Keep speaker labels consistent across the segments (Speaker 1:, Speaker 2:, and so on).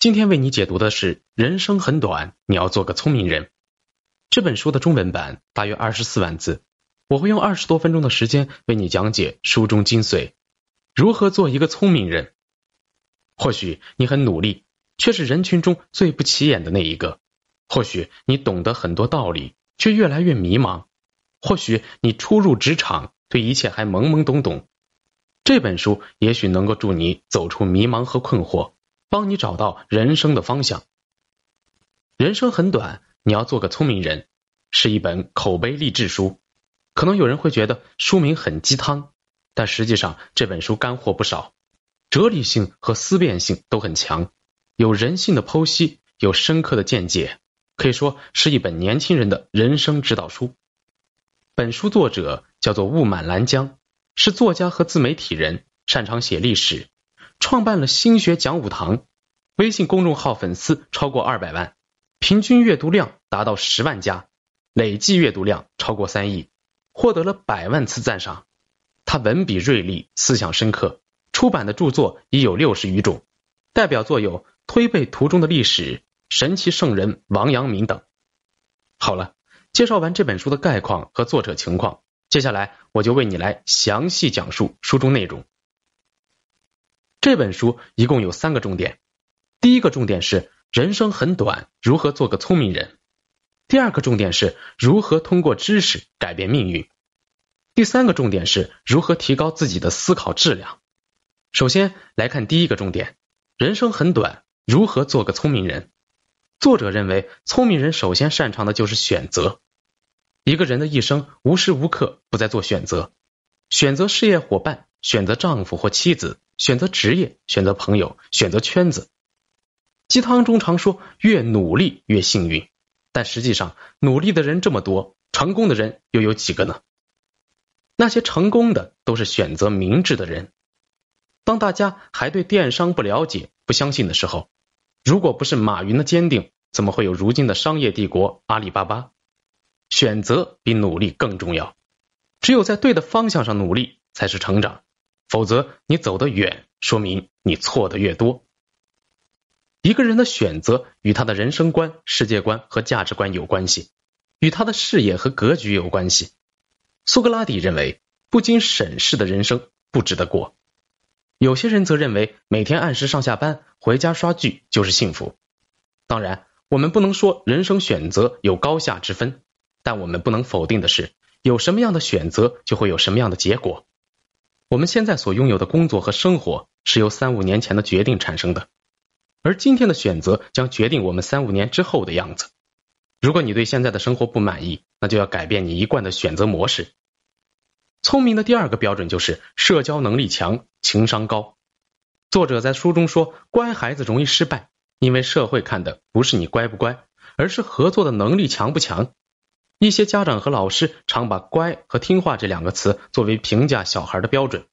Speaker 1: 今天为你解读的是《人生很短，你要做个聪明人》这本书的中文版，大约二十四万字。我会用二十多分钟的时间为你讲解书中精髓，如何做一个聪明人。或许你很努力，却是人群中最不起眼的那一个；或许你懂得很多道理，却越来越迷茫；或许你初入职场，对一切还懵懵懂懂。这本书也许能够助你走出迷茫和困惑。帮你找到人生的方向。人生很短，你要做个聪明人。是一本口碑励志书，可能有人会觉得书名很鸡汤，但实际上这本书干货不少，哲理性和思辨性都很强，有人性的剖析，有深刻的见解，可以说是一本年轻人的人生指导书。本书作者叫做雾满兰江，是作家和自媒体人，擅长写历史。创办了新学讲武堂，微信公众号粉丝超过二百万，平均阅读量达到十万加，累计阅读量超过三亿，获得了百万次赞赏。他文笔锐利，思想深刻，出版的著作已有六十余种，代表作有《推背图》中的历史、神奇圣人王阳明等。好了，介绍完这本书的概况和作者情况，接下来我就为你来详细讲述书中内容。这本书一共有三个重点。第一个重点是人生很短，如何做个聪明人；第二个重点是如何通过知识改变命运；第三个重点是如何提高自己的思考质量。首先来看第一个重点：人生很短，如何做个聪明人？作者认为，聪明人首先擅长的就是选择。一个人的一生无时无刻不在做选择：选择事业伙伴，选择丈夫或妻子。选择职业，选择朋友，选择圈子。鸡汤中常说越努力越幸运，但实际上努力的人这么多，成功的人又有几个呢？那些成功的都是选择明智的人。当大家还对电商不了解、不相信的时候，如果不是马云的坚定，怎么会有如今的商业帝国阿里巴巴？选择比努力更重要。只有在对的方向上努力，才是成长。否则，你走得远，说明你错的越多。一个人的选择与他的人生观、世界观和价值观有关系，与他的视野和格局有关系。苏格拉底认为，不经审视的人生不值得过。有些人则认为，每天按时上下班，回家刷剧就是幸福。当然，我们不能说人生选择有高下之分，但我们不能否定的是，有什么样的选择，就会有什么样的结果。我们现在所拥有的工作和生活是由三五年前的决定产生的，而今天的选择将决定我们三五年之后的样子。如果你对现在的生活不满意，那就要改变你一贯的选择模式。聪明的第二个标准就是社交能力强，情商高。作者在书中说，乖孩子容易失败，因为社会看的不是你乖不乖，而是合作的能力强不强。一些家长和老师常把“乖”和“听话”这两个词作为评价小孩的标准，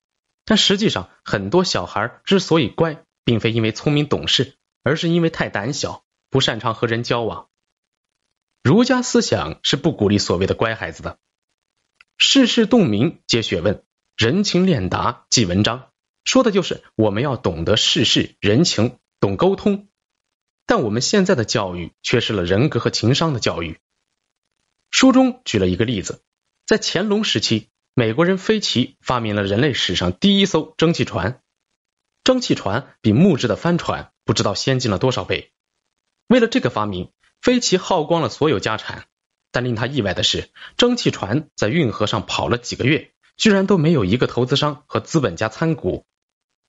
Speaker 1: 但实际上，很多小孩之所以乖，并非因为聪明懂事，而是因为太胆小，不擅长和人交往。儒家思想是不鼓励所谓的“乖孩子”的。世事洞明皆学问，人情练达即文章，说的就是我们要懂得世事、人情，懂沟通。但我们现在的教育缺失了人格和情商的教育。书中举了一个例子，在乾隆时期，美国人飞奇发明了人类史上第一艘蒸汽船。蒸汽船比木质的帆船不知道先进了多少倍。为了这个发明，飞奇耗光了所有家产。但令他意外的是，蒸汽船在运河上跑了几个月，居然都没有一个投资商和资本家参股。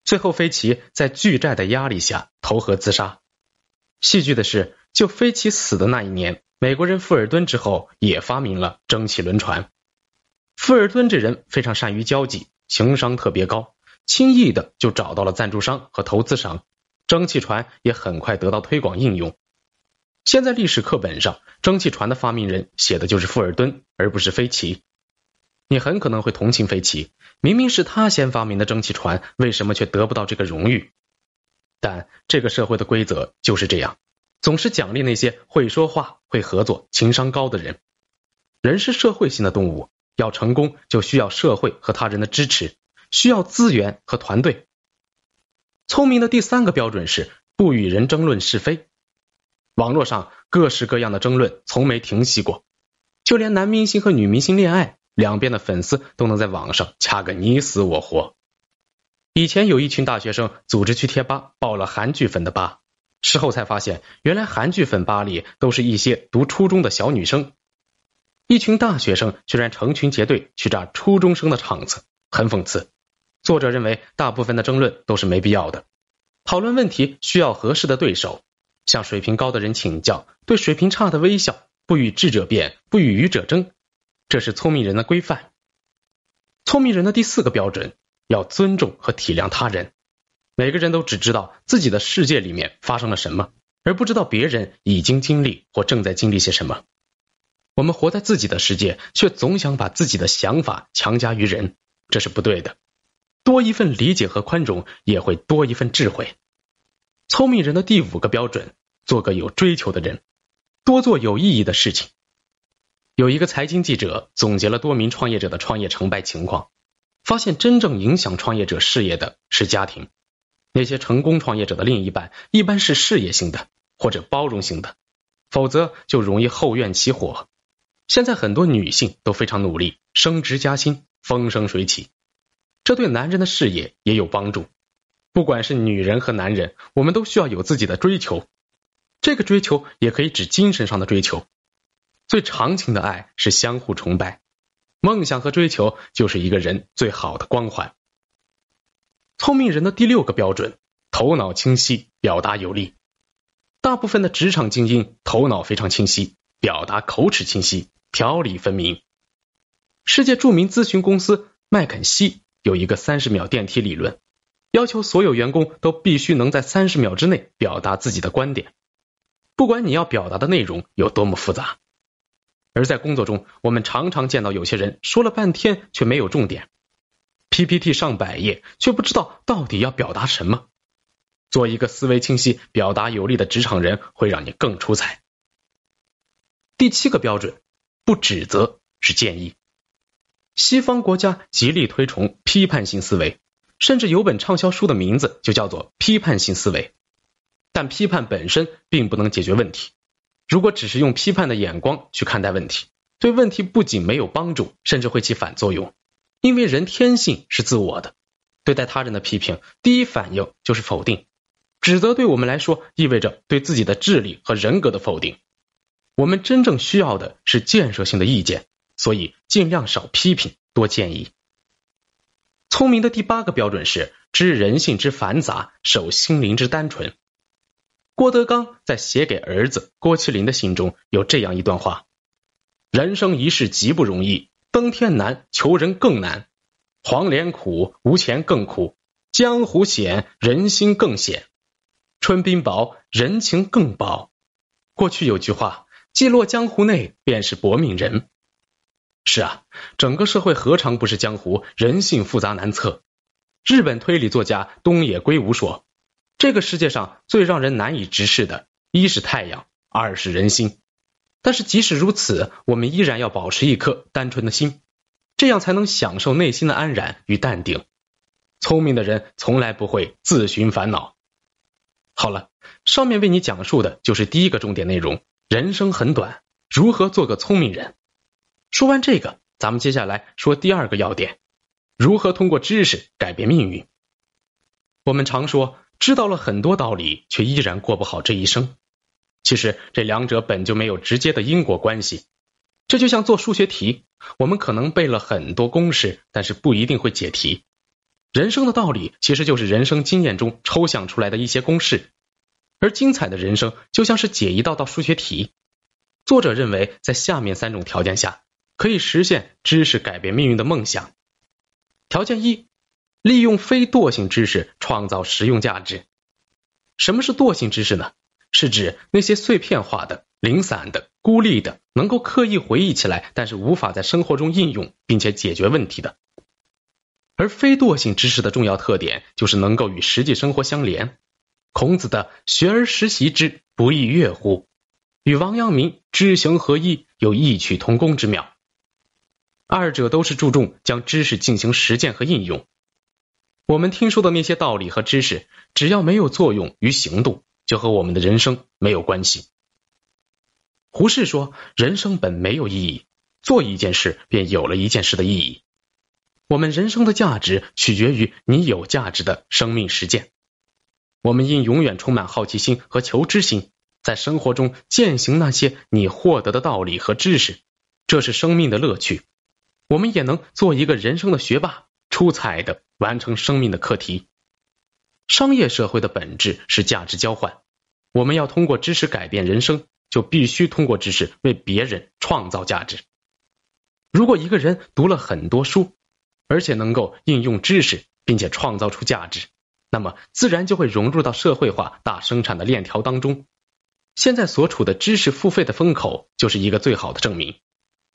Speaker 1: 最后，飞奇在巨债的压力下投河自杀。戏剧的是。就飞起死的那一年，美国人富尔敦之后也发明了蒸汽轮船。富尔敦这人非常善于交际，情商特别高，轻易的就找到了赞助商和投资商，蒸汽船也很快得到推广应用。现在历史课本上，蒸汽船的发明人写的就是富尔敦，而不是飞奇。你很可能会同情飞奇，明明是他先发明的蒸汽船，为什么却得不到这个荣誉？但这个社会的规则就是这样。总是奖励那些会说话、会合作、情商高的人。人是社会性的动物，要成功就需要社会和他人的支持，需要资源和团队。聪明的第三个标准是不与人争论是非。网络上各式各样的争论从没停息过，就连男明星和女明星恋爱，两边的粉丝都能在网上掐个你死我活。以前有一群大学生组织去贴吧，爆了韩剧粉的吧。事后才发现，原来韩剧粉吧里都是一些读初中的小女生，一群大学生居然成群结队去炸初中生的场子，很讽刺。作者认为，大部分的争论都是没必要的，讨论问题需要合适的对手，向水平高的人请教，对水平差的微笑，不与智者辩，不与愚者争，这是聪明人的规范。聪明人的第四个标准，要尊重和体谅他人。每个人都只知道自己的世界里面发生了什么，而不知道别人已经经历或正在经历些什么。我们活在自己的世界，却总想把自己的想法强加于人，这是不对的。多一份理解和宽容，也会多一份智慧。聪明人的第五个标准：做个有追求的人，多做有意义的事情。有一个财经记者总结了多名创业者的创业成败情况，发现真正影响创业者事业的是家庭。那些成功创业者的另一半一般是事业型的或者包容型的，否则就容易后院起火。现在很多女性都非常努力，升职加薪，风生水起，这对男人的事业也有帮助。不管是女人和男人，我们都需要有自己的追求。这个追求也可以指精神上的追求。最长情的爱是相互崇拜，梦想和追求就是一个人最好的光环。聪明人的第六个标准：头脑清晰，表达有力。大部分的职场精英头脑非常清晰，表达口齿清晰，条理分明。世界著名咨询公司麦肯锡有一个三十秒电梯理论，要求所有员工都必须能在三十秒之内表达自己的观点，不管你要表达的内容有多么复杂。而在工作中，我们常常见到有些人说了半天却没有重点。PPT 上百页，却不知道到底要表达什么。做一个思维清晰、表达有力的职场人，会让你更出彩。第七个标准，不指责是建议。西方国家极力推崇批判性思维，甚至有本畅销书的名字就叫做《批判性思维》。但批判本身并不能解决问题。如果只是用批判的眼光去看待问题，对问题不仅没有帮助，甚至会起反作用。因为人天性是自我的，对待他人的批评，第一反应就是否定。指责对我们来说，意味着对自己的智力和人格的否定。我们真正需要的是建设性的意见，所以尽量少批评，多建议。聪明的第八个标准是知人性之繁杂，守心灵之单纯。郭德纲在写给儿子郭麒麟的信中有这样一段话：人生一世，极不容易。登天难，求人更难；黄连苦，无钱更苦；江湖险，人心更险；春冰薄，人情更薄。过去有句话：“既落江湖内，便是薄命人。”是啊，整个社会何尝不是江湖？人性复杂难测。日本推理作家东野圭吾说：“这个世界上最让人难以直视的，一是太阳，二是人心。”但是即使如此，我们依然要保持一颗单纯的心，这样才能享受内心的安然与淡定。聪明的人从来不会自寻烦恼。好了，上面为你讲述的就是第一个重点内容：人生很短，如何做个聪明人？说完这个，咱们接下来说第二个要点：如何通过知识改变命运？我们常说，知道了很多道理，却依然过不好这一生。其实这两者本就没有直接的因果关系，这就像做数学题，我们可能背了很多公式，但是不一定会解题。人生的道理其实就是人生经验中抽象出来的一些公式，而精彩的人生就像是解一道道数学题。作者认为，在下面三种条件下可以实现知识改变命运的梦想：条件一，利用非惰性知识创造实用价值。什么是惰性知识呢？是指那些碎片化的、零散的、孤立的，能够刻意回忆起来，但是无法在生活中应用并且解决问题的；而非惰性知识的重要特点就是能够与实际生活相连。孔子的“学而时习之，不亦说乎”与王阳明“知行合一”有异曲同工之妙，二者都是注重将知识进行实践和应用。我们听说的那些道理和知识，只要没有作用于行动。就和我们的人生没有关系。胡适说：“人生本没有意义，做一件事便有了一件事的意义。我们人生的价值取决于你有价值的生命实践。我们应永远充满好奇心和求知心，在生活中践行那些你获得的道理和知识，这是生命的乐趣。我们也能做一个人生的学霸，出彩的完成生命的课题。”商业社会的本质是价值交换。我们要通过知识改变人生，就必须通过知识为别人创造价值。如果一个人读了很多书，而且能够应用知识，并且创造出价值，那么自然就会融入到社会化大生产的链条当中。现在所处的知识付费的风口就是一个最好的证明。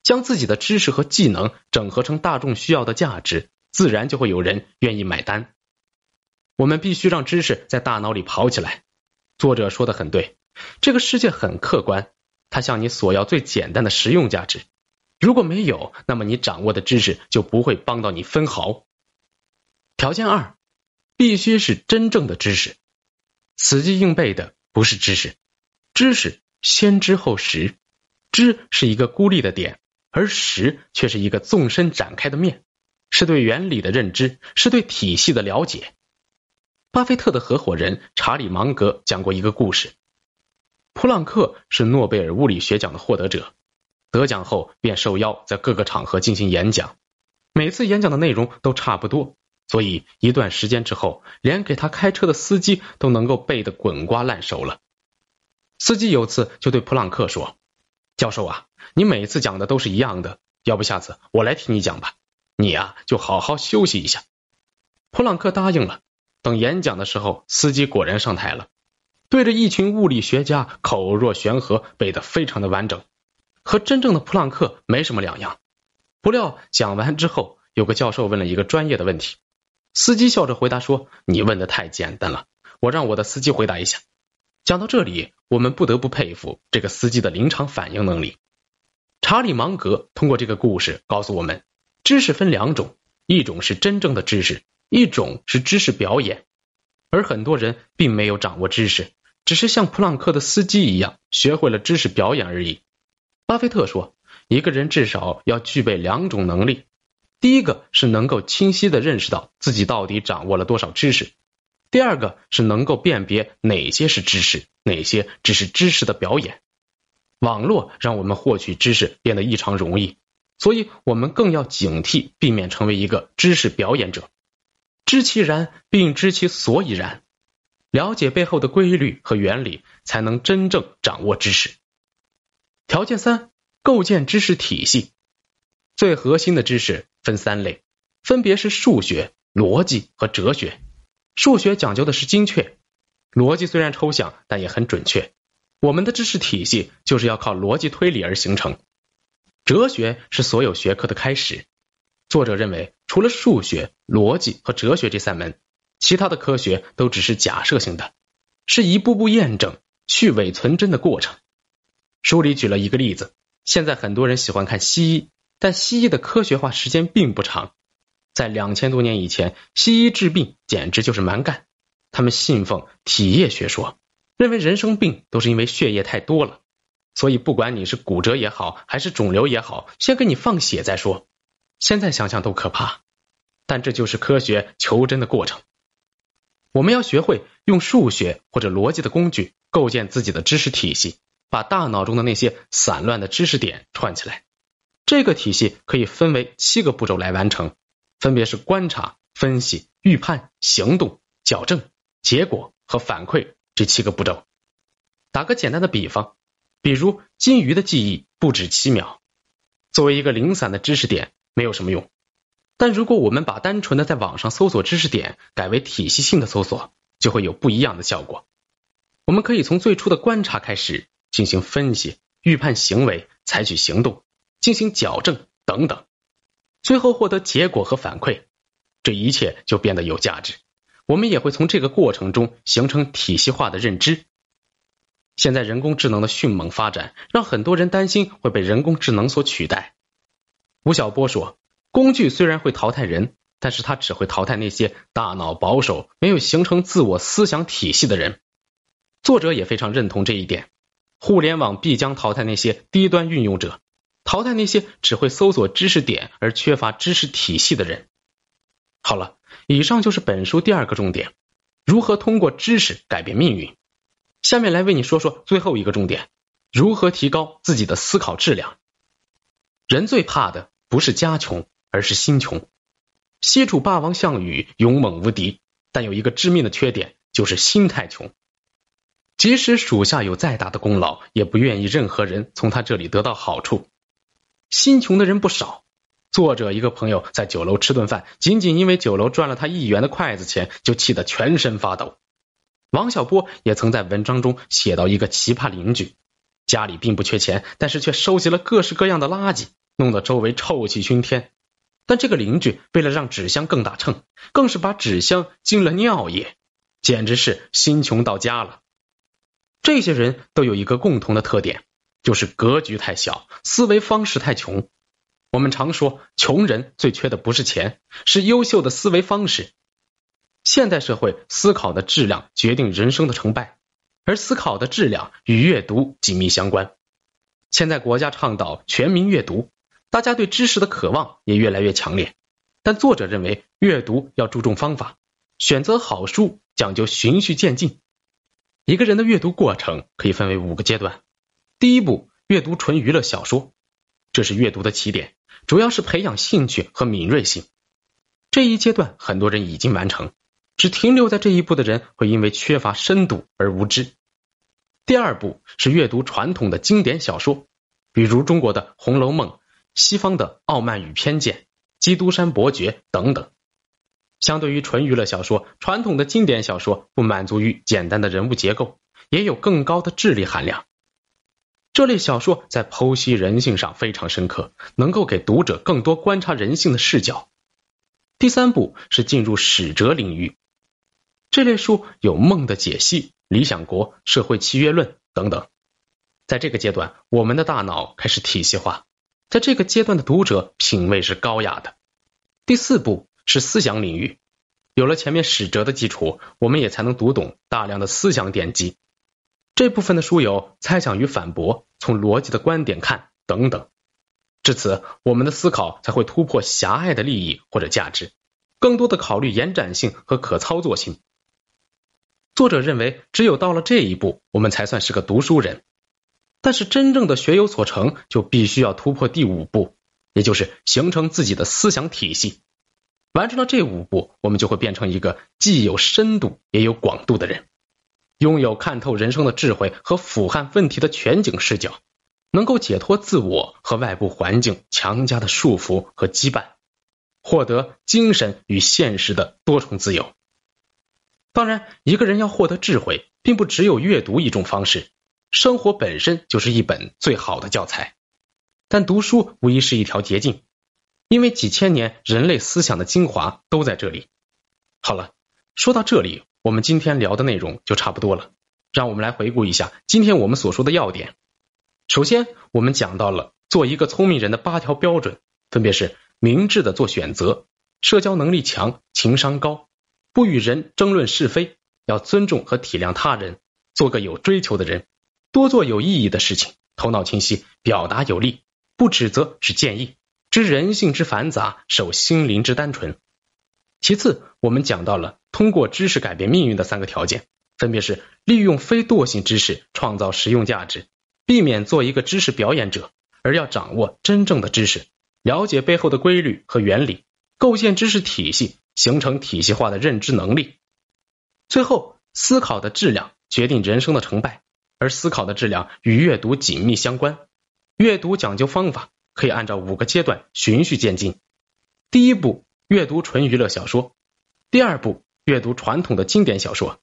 Speaker 1: 将自己的知识和技能整合成大众需要的价值，自然就会有人愿意买单。我们必须让知识在大脑里跑起来。作者说的很对，这个世界很客观，它向你索要最简单的实用价值。如果没有，那么你掌握的知识就不会帮到你分毫。条件二，必须是真正的知识，死记硬背的不是知识。知识先知后识，知是一个孤立的点，而识却是一个纵深展开的面，是对原理的认知，是对体系的了解。巴菲特的合伙人查理芒格讲过一个故事：普朗克是诺贝尔物理学奖的获得者，得奖后便受邀在各个场合进行演讲，每次演讲的内容都差不多，所以一段时间之后，连给他开车的司机都能够背得滚瓜烂熟了。司机有次就对普朗克说：“教授啊，你每次讲的都是一样的，要不下次我来替你讲吧，你呀就好好休息一下。”普朗克答应了。等演讲的时候，司机果然上台了，对着一群物理学家口若悬河，背的非常的完整，和真正的普朗克没什么两样。不料讲完之后，有个教授问了一个专业的问题，司机笑着回答说：“你问的太简单了，我让我的司机回答一下。”讲到这里，我们不得不佩服这个司机的临场反应能力。查理芒格通过这个故事告诉我们，知识分两种，一种是真正的知识。一种是知识表演，而很多人并没有掌握知识，只是像普朗克的司机一样学会了知识表演而已。巴菲特说，一个人至少要具备两种能力，第一个是能够清晰的认识到自己到底掌握了多少知识，第二个是能够辨别哪些是知识，哪些只是知识的表演。网络让我们获取知识变得异常容易，所以我们更要警惕，避免成为一个知识表演者。知其然，并知其所以然，了解背后的规律和原理，才能真正掌握知识。条件三，构建知识体系。最核心的知识分三类，分别是数学、逻辑和哲学。数学讲究的是精确，逻辑虽然抽象，但也很准确。我们的知识体系就是要靠逻辑推理而形成。哲学是所有学科的开始。作者认为。除了数学、逻辑和哲学这三门，其他的科学都只是假设性的，是一步步验证、去伪存真的过程。书里举了一个例子：现在很多人喜欢看西医，但西医的科学化时间并不长。在两千多年以前，西医治病简直就是蛮干。他们信奉体液学说，认为人生病都是因为血液太多了，所以不管你是骨折也好，还是肿瘤也好，先给你放血再说。现在想想都可怕，但这就是科学求真的过程。我们要学会用数学或者逻辑的工具构建自己的知识体系，把大脑中的那些散乱的知识点串起来。这个体系可以分为七个步骤来完成，分别是观察、分析、预判、行动、矫正、结果和反馈这七个步骤。打个简单的比方，比如金鱼的记忆不止七秒，作为一个零散的知识点。没有什么用，但如果我们把单纯的在网上搜索知识点改为体系性的搜索，就会有不一样的效果。我们可以从最初的观察开始，进行分析、预判行为、采取行动、进行矫正等等，最后获得结果和反馈，这一切就变得有价值。我们也会从这个过程中形成体系化的认知。现在人工智能的迅猛发展，让很多人担心会被人工智能所取代。吴晓波说：“工具虽然会淘汰人，但是它只会淘汰那些大脑保守、没有形成自我思想体系的人。”作者也非常认同这一点。互联网必将淘汰那些低端运用者，淘汰那些只会搜索知识点而缺乏知识体系的人。好了，以上就是本书第二个重点：如何通过知识改变命运。下面来为你说说最后一个重点：如何提高自己的思考质量。人最怕的。不是家穷，而是心穷。西楚霸王项羽勇猛无敌，但有一个致命的缺点，就是心太穷。即使属下有再大的功劳，也不愿意任何人从他这里得到好处。心穷的人不少。作者一个朋友在酒楼吃顿饭，仅仅因为酒楼赚了他一元的筷子钱，就气得全身发抖。王小波也曾在文章中写到一个奇葩邻居，家里并不缺钱，但是却收集了各式各样的垃圾。弄得周围臭气熏天，但这个邻居为了让纸箱更大称，更是把纸箱进了尿液，简直是心穷到家了。这些人都有一个共同的特点，就是格局太小，思维方式太穷。我们常说，穷人最缺的不是钱，是优秀的思维方式。现代社会，思考的质量决定人生的成败，而思考的质量与阅读紧密相关。现在国家倡导全民阅读。大家对知识的渴望也越来越强烈，但作者认为阅读要注重方法，选择好书讲究循序渐进。一个人的阅读过程可以分为五个阶段。第一步，阅读纯娱乐小说，这是阅读的起点，主要是培养兴趣和敏锐性。这一阶段，很多人已经完成，只停留在这一步的人会因为缺乏深度而无知。第二步是阅读传统的经典小说，比如中国的《红楼梦》。西方的傲慢与偏见、基督山伯爵等等，相对于纯娱乐小说，传统的经典小说不满足于简单的人物结构，也有更高的智力含量。这类小说在剖析人性上非常深刻，能够给读者更多观察人性的视角。第三步是进入史哲领域，这类书有《梦的解析》《理想国》《社会契约论》等等。在这个阶段，我们的大脑开始体系化。在这个阶段的读者品味是高雅的。第四步是思想领域，有了前面史哲的基础，我们也才能读懂大量的思想典籍。这部分的书友猜想与反驳，从逻辑的观点看，等等。至此，我们的思考才会突破狭隘的利益或者价值，更多的考虑延展性和可操作性。作者认为，只有到了这一步，我们才算是个读书人。但是，真正的学有所成，就必须要突破第五步，也就是形成自己的思想体系。完成了这五步，我们就会变成一个既有深度也有广度的人，拥有看透人生的智慧和俯瞰问题的全景视角，能够解脱自我和外部环境强加的束缚和羁绊，获得精神与现实的多重自由。当然，一个人要获得智慧，并不只有阅读一种方式。生活本身就是一本最好的教材，但读书无疑是一条捷径，因为几千年人类思想的精华都在这里。好了，说到这里，我们今天聊的内容就差不多了。让我们来回顾一下今天我们所说的要点。首先，我们讲到了做一个聪明人的八条标准，分别是：明智的做选择，社交能力强，情商高，不与人争论是非，要尊重和体谅他人，做个有追求的人。多做有意义的事情，头脑清晰，表达有力，不指责是建议。知人性之繁杂，守心灵之单纯。其次，我们讲到了通过知识改变命运的三个条件，分别是利用非惰性知识创造实用价值，避免做一个知识表演者，而要掌握真正的知识，了解背后的规律和原理，构建知识体系，形成体系化的认知能力。最后，思考的质量决定人生的成败。而思考的质量与阅读紧密相关，阅读讲究方法，可以按照五个阶段循序渐进。第一步，阅读纯娱乐小说；第二步，阅读传统的经典小说；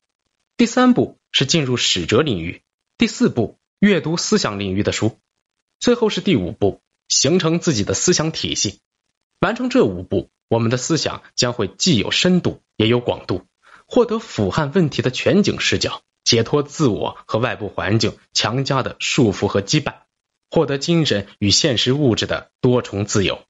Speaker 1: 第三步是进入史哲领域；第四步，阅读思想领域的书；最后是第五步，形成自己的思想体系。完成这五步，我们的思想将会既有深度，也有广度，获得俯瞰问题的全景视角。解脱自我和外部环境强加的束缚和羁绊，获得精神与现实物质的多重自由。